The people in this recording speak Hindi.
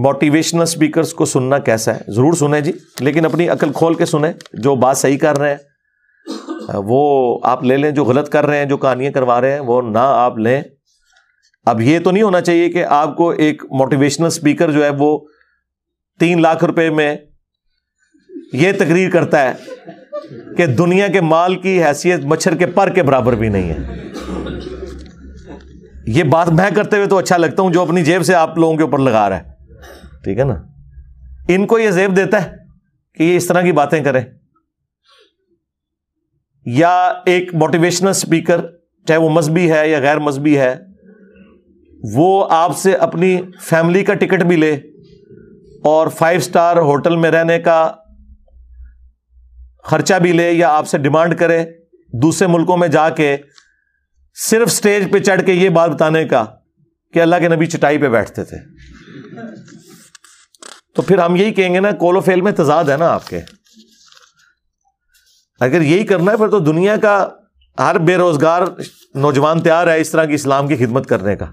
मोटिवेशनल स्पीकर्स को सुनना कैसा है ज़रूर सुने जी लेकिन अपनी अकल खोल के सुने जो बात सही कर रहे हैं वो आप ले लें जो गलत कर रहे हैं जो कहानियां करवा रहे हैं वो ना आप लें अब ये तो नहीं होना चाहिए कि आपको एक मोटिवेशनल स्पीकर जो है वो तीन लाख रुपए में ये तकरीर करता है कि दुनिया के माल की हैसियत मच्छर के पर के बराबर भी नहीं है ये बात मैं करते हुए तो अच्छा लगता हूं जो अपनी जेब से आप लोगों के ऊपर लगा रहा है ठीक है ना इनको ये जेब देता है कि ये इस तरह की बातें करें या एक मोटिवेशनल स्पीकर चाहे वो मजहबी है या गैर मजहबी है वो आपसे अपनी फैमिली का टिकट भी ले और फाइव स्टार होटल में रहने का खर्चा भी ले या आपसे डिमांड करे दूसरे मुल्कों में जाके सिर्फ स्टेज पे चढ़ के ये बात बताने का कि अल्लाह के नबी चटाई पे बैठते थे तो फिर हम यही कहेंगे ना कोलोफेल में तजाद है ना आपके अगर यही करना है फिर तो दुनिया का हर बेरोजगार नौजवान तैयार है इस तरह की इस्लाम की खिदमत करने का